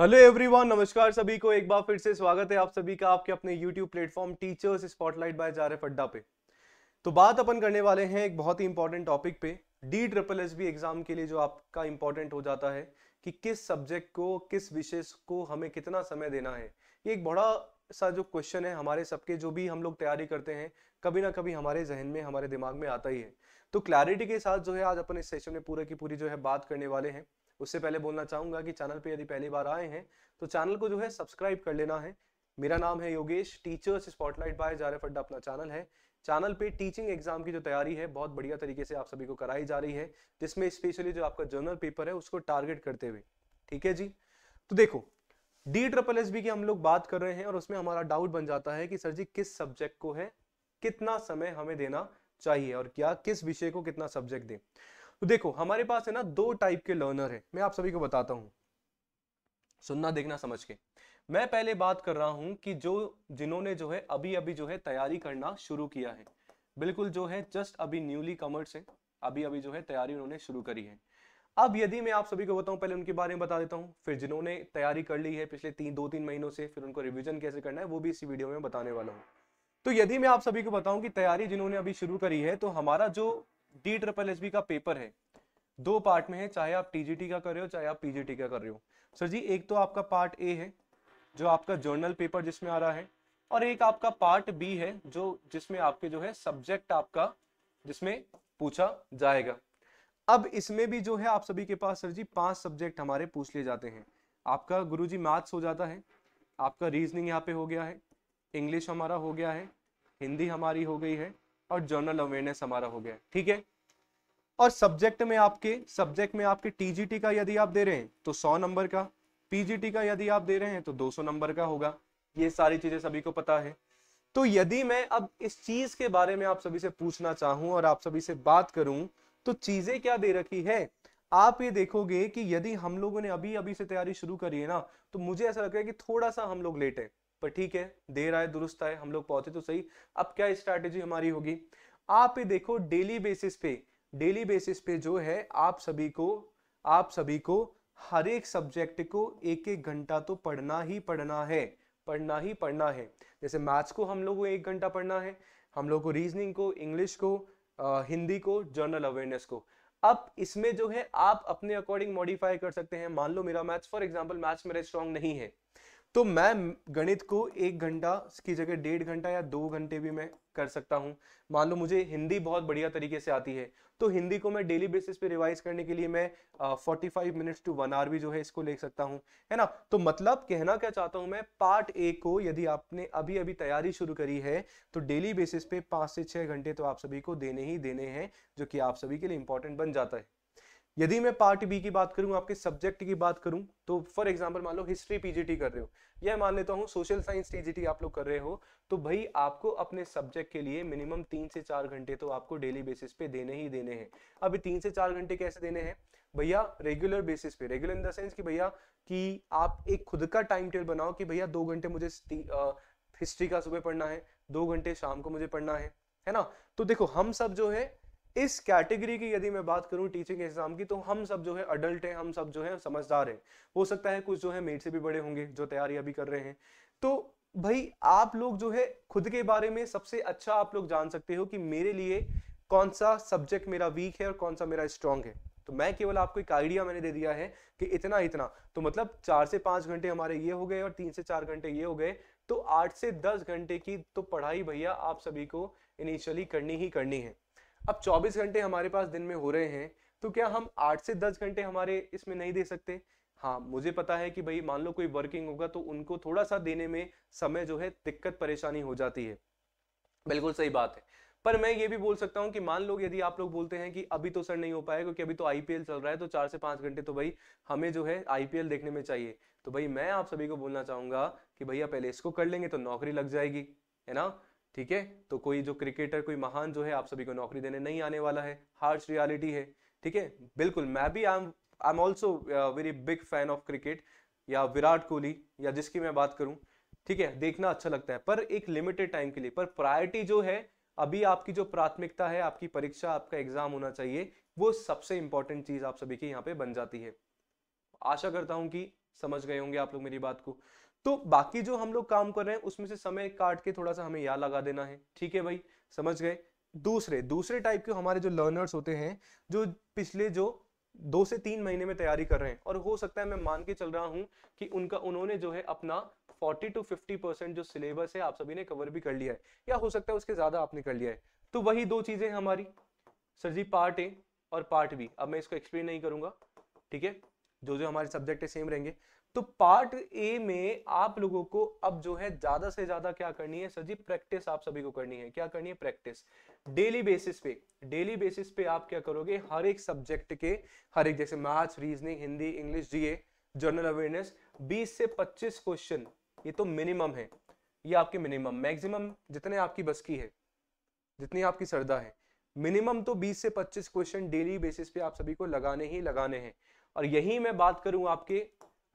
hello everyone नमस्कार सभी को एक बार फिर से स्वागत है आप सभी का आपके अपने YouTube platform teachers spotlight by जारे फड्डा पे तो बात अपन करने वाले हैं एक बहुत ही इंपॉर्टेंट टॉपिक पे D triple S B exam के लिए जो आपका इंपॉर्टेंट हो जाता है कि किस सब्जेक्ट को किस विषय को हमें कितना समय देना है ये एक बड़ा सा जो क्वेश्चन है हमारे सबके जो भी हम लोग तैयारी करते हैं कभी ना कभी हमारे जहन में हमारे दिमाग में आता ही है तो क्लैरिटी के साथ जो है आज अपन इस सेशन में पूरे की पूरी जो है बात करने वाले हैं उससे पहले बोलना चाहूंगा कि चैनल पे यदि पहली बार आए हैं तो चैनल को जो है सब्सक्राइब कर लेना है मेरा नाम है योगेश टीचर्स स्पॉटलाइट बाय जारफ अड्डा अपना चैनल है चैनल पे टीचिंग एग्जाम की जो तैयारी है बहुत बढ़िया तरीके से आप सभी को कराई जा रही है जिसमें स्पेशली जो आपका जर्नल पेपर है उसको टारगेट करते हुए ठीक है जी तो देखो डी ट्रिपल एस बी की हम लोग बात कर रहे हैं और उसमें हमारा डाउट बन जाता है कि सर जी किस सब्जेक्ट को है कितना समय हमें देना चाहिए और क्या किस विषय को कितना सब्जेक्ट दें तो देखो हमारे पास है ना दो टाइप के लर्नर है मैं आप सभी को बताता हूँ सुनना देखना समझ के मैं पहले बात कर रहा हूं कि जो जिन्होंने जो है अभी अभी जो है तैयारी करना शुरू किया है बिल्कुल जो है जस्ट अभी न्यूली कमर्स है अभी अभी जो है तैयारी उन्होंने शुरू करी है अब यदि मैं आप सभी को बताऊं पहले उनके बारे में बता देता हूं फिर जिन्होंने तैयारी कर ली है पिछले तीन दो तीन महीनों से फिर उनको रिविजन कैसे करना है वो भी इसी वीडियो में बताने वाला हूँ तो यदि मैं आप सभी को बताऊं कि तैयारी जिन्होंने अभी शुरू करी है तो हमारा जो डी ट्रिपल एस का पेपर है दो पार्ट में है चाहे आप टीजीटी का कर रहे हो चाहे आप पीजीटी का कर रहे हो सर जी एक तो आपका पार्ट ए है जो आपका जर्नल पेपर जिसमें आ रहा है और एक आपका पार्ट बी है जो जिसमें आपके जो है सब्जेक्ट आपका जिसमें पूछा जाएगा अब इसमें भी जो है आप सभी के पास सर जी पांच सब्जेक्ट हमारे पूछ लिए जाते हैं आपका गुरु जी मैथ्स हो जाता है आपका रीजनिंग यहाँ पे हो गया है इंग्लिश हमारा हो गया है हिंदी हमारी हो गई है और जनरल अवेयरनेस हमारा हो गया ठीक है और सब्जेक्ट में आपके सब्जेक्ट में आपके टीजीटी का यदि आप दे रहे हैं तो सौ नंबर का पीजीटी का यदि आप दे रहे हैं तो 200 नंबर का होगा ये सारी चीजें सभी को पता है तो यदि मैं अब इस चीज के बारे में आप सभी से पूछना चाहूं और आप सभी से बात करूं तो चीजें क्या दे रखी है आप ये देखोगे कि यदि हम लोगों ने अभी अभी से तैयारी शुरू करी है ना तो मुझे ऐसा लग रहा है कि थोड़ा सा हम लोग लेट है पर ठीक है देर आए दुरुस्त आए हम लोग पहुंचे तो सही अब क्या स्ट्रैटेजी हमारी होगी आप ये देखो डेली बेसिस पे डेली बेसिस पे जो है आप सभी को आप सभी को हर एक सब्जेक्ट को एक एक घंटा तो पढ़ना ही पढ़ना है पढ़ना ही पढ़ना है जैसे मैथ्स को हम लोग को एक घंटा पढ़ना है हम लोग को रीजनिंग को इंग्लिश को आ, हिंदी को जनरल अवेयरनेस को अब इसमें जो है आप अपने अकॉर्डिंग मॉडिफाई कर सकते हैं मान लो मेरा मैथ्स फॉर एग्जाम्पल मैथ्स मेरा स्ट्रॉन्ग नहीं है तो मैं गणित को एक घंटा की जगह डेढ़ घंटा या दो घंटे भी मैं कर सकता हूँ मान लो मुझे हिंदी बहुत बढ़िया तरीके से आती है तो हिंदी को मैं डेली बेसिस पे रिवाइज करने के लिए मैं forty five minutes to one hour भी जो है इसको ले सकता हूँ है ना तो मतलब कहना क्या चाहता हूँ मैं पार्ट ए को यदि आपने अभी अभी तैयारी शुरू करी है तो डेली बेसिस पे पाँच से छः घंटे तो आप सभी को देने ही देने हैं जो कि आप सभी के लिए इंपॉर्टेंट बन जाता है यदि मैं पार्ट बी की बात करूँ आपके सब्जेक्ट की बात करूँ तो फॉर एग्जाम्पल मान लो हिस्ट्री पीजीटी कर रहे हो या मान लेता हूँ सोशल साइंस टीजीटी आप लोग कर रहे हो तो भाई आपको अपने सब्जेक्ट के लिए मिनिमम तीन से चार घंटे तो आपको डेली बेसिस पे देने ही देने हैं अभी तीन से चार घंटे कैसे देने हैं भैया रेगुलर बेसिस पे रेगुलर इन द सेंस कि भैया कि आप एक खुद का टाइम टेबल बनाओ कि भैया दो घंटे मुझे हिस्ट्री का सुबह पढ़ना है दो घंटे शाम को मुझे पढ़ना है है ना तो देखो हम सब जो है इस कैटेगरी की यदि मैं बात करूं टीचिंग एग्जाम की तो हम सब जो है अडल्ट हैं हम सब जो है समझदार हैं हो सकता है कुछ जो है मेरे से भी बड़े होंगे जो तैयारी अभी कर रहे हैं तो भाई आप लोग जो है खुद के बारे में सबसे अच्छा आप लोग जान सकते हो कि मेरे लिए कौन सा सब्जेक्ट मेरा वीक है और कौन सा मेरा स्ट्रांग है तो मैं केवल आपको एक आइडिया मैंने दे दिया है कि इतना इतना तो मतलब चार से पांच घंटे हमारे ये हो गए और तीन से चार घंटे ये हो गए तो आठ से दस घंटे की तो पढ़ाई भैया आप सभी को इनिशियली करनी ही करनी है अब 24 घंटे हमारे पास दिन में हो रहे हैं तो क्या हम 8 से 10 घंटे हमारे इसमें नहीं दे सकते हाँ मुझे पता है कि भाई मान लो कोई वर्किंग होगा तो उनको थोड़ा सा देने में समय जो है दिक्कत परेशानी हो जाती है बिल्कुल सही बात है पर मैं ये भी बोल सकता हूँ कि मान लो यदि आप लोग बोलते हैं कि अभी तो सर नहीं हो पाएगा क्योंकि अभी तो आईपीएल चल रहा है तो चार से पांच घंटे तो भाई हमें जो है आईपीएल देखने में चाहिए तो भाई मैं आप सभी को बोलना चाहूंगा कि भैया पहले इसको कर लेंगे तो नौकरी लग जाएगी है ना ठीक है तो कोई जो क्रिकेटर कोई महान जो है आप सभी को नौकरी देने नहीं आने वाला है हार्ड रियालिटी है ठीक है बिल्कुल मैं भी I am I am also very big fan of cricket या विराट कोहली या जिसकी मैं बात करूं ठीक है देखना अच्छा लगता है पर एक लिमिटेड टाइम के लिए पर प्रायोरिटी जो है अभी आपकी जो प्राथमिकता है आपकी परीक्षा आपका एग्जाम होना चाहिए वो सबसे इंपॉर्टेंट चीज आप सभी की यहाँ पे बन जाती है आशा करता हूं कि समझ गए होंगे आप लोग मेरी बात को तो बाकी जो हम लोग काम कर रहे हैं उसमें से समय काट के थोड़ा सा हमें याद लगा देना है ठीक है भाई समझ गए दूसरे दूसरे टाइप के हमारे जो लर्नर्स होते हैं जो पिछले जो दो से तीन महीने में तैयारी कर रहे हैं और हो सकता है मैं मान के चल रहा हूँ कि उनका उन्होंने जो है अपना 40 टू 50 परसेंट जो सिलेबस है आप सभी ने कवर भी कर लिया है या हो सकता है उसके ज्यादा आपने कर लिया है तो वही दो चीजें हमारी सर जी पार्ट ए और पार्ट बी अब मैं इसको एक्सप्लेन नहीं करूंगा ठीक है जो जो हमारे सब्जेक्ट है सेम रहेंगे तो पार्ट ए में आप लोगों को अब जो है ज्यादा से ज्यादा क्या करनी है सर जी प्रैक्टिस आप सभी को करनी है क्या करनी है प्रैक्टिस डेली बेसिस पे डेली बेसिस पे आप क्या करोगे हर एक सब्जेक्ट के हर एक जैसे maths reasoning Hindi English GA general awareness 20 से 25 क्वेश्चन ये तो मिनिमम है ये आपके मिनिमम मैक्सिमम जितने आपकी बस की है जितनी आपकी श्रद्धा है मिनिमम तो 20 से 25 क्वेश्चन डेली बेसिस पे आप सभी को लगाने ही लगाने हैं और यही मैं बात करूं आपके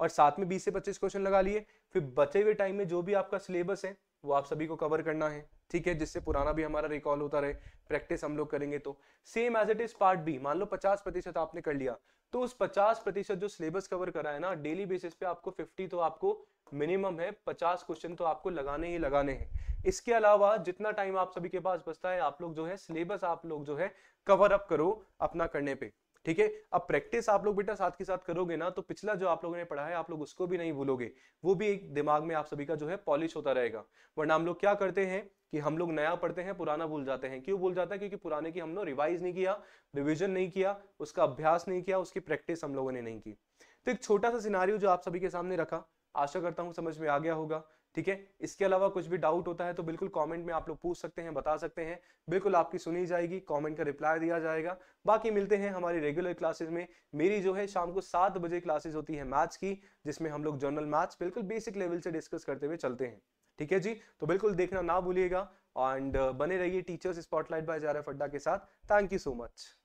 और साथ में बीस से पच्चीस क्वेश्चन लगा लिए फिर बचे हुए टाइम में जो भी आपका सिलेबस है वो आप सभी को कवर करना है ठीक है जिससे पुराना भी हमारा रिकॉल होता रहे प्रैक्टिस हम लोग करेंगे तो same as it is part B मान लो पचास प्रतिशत आपने कर लिया तो उस पचास प्रतिशत जो सिलेबस कवर करा है ना डेली बेसिस पे आपको फिफ्टी तो आपको मिनिमम है पचास क्वेश्चन तो आपको लगाने ही लगाने हैं इसके अलावा जितना टाइम आप सभी के पास बचता है आप लोग जो है सिलेबस आप लोग जो है कवर अप करो अपना करने पे ठीक है अब प्रैक्टिस आप लोग बेटा साथ के साथ करोगे ना तो पिछला जो आप लोगों ने पढ़ा है आप लोग उसको भी नहीं भूलोगे वो भी एक दिमाग में आप सभी का जो है पॉलिश होता रहेगा वरना हम लोग क्या करते हैं कि हम लोग नया पढ़ते हैं पुराना भूल जाते हैं क्यों भूल जाता है क्योंकि पुराने की हम लोग रिवाइज नहीं किया रिविजन नहीं किया उसका अभ्यास नहीं किया उसकी प्रैक्टिस हम लोगों ने नहीं की तो एक छोटा सा सिनारियो जो आप सभी के सामने रखा आशा करता हूँ समझ में आ गया होगा ठीक है इसके अलावा कुछ भी डाउट होता है तो बिल्कुल कमेंट में आप लोग पूछ सकते हैं बता सकते हैं बिल्कुल आपकी सुनी जाएगी कमेंट का रिप्लाई दिया जाएगा बाकी मिलते हैं हमारी रेगुलर क्लासेस में मेरी जो है शाम को सात बजे क्लासेस होती है मैथ्स की जिसमें हम लोग जनरल मैथ्स बिल्कुल बेसिक लेवल से डिस्कस करते हुए चलते हैं ठीक है जी तो बिल्कुल देखना ना भूलिएगा एंड uh, बने रहिए टीचर्स स्पॉटलाइट बाय जारा फड्डा के साथ थैंक यू सो मच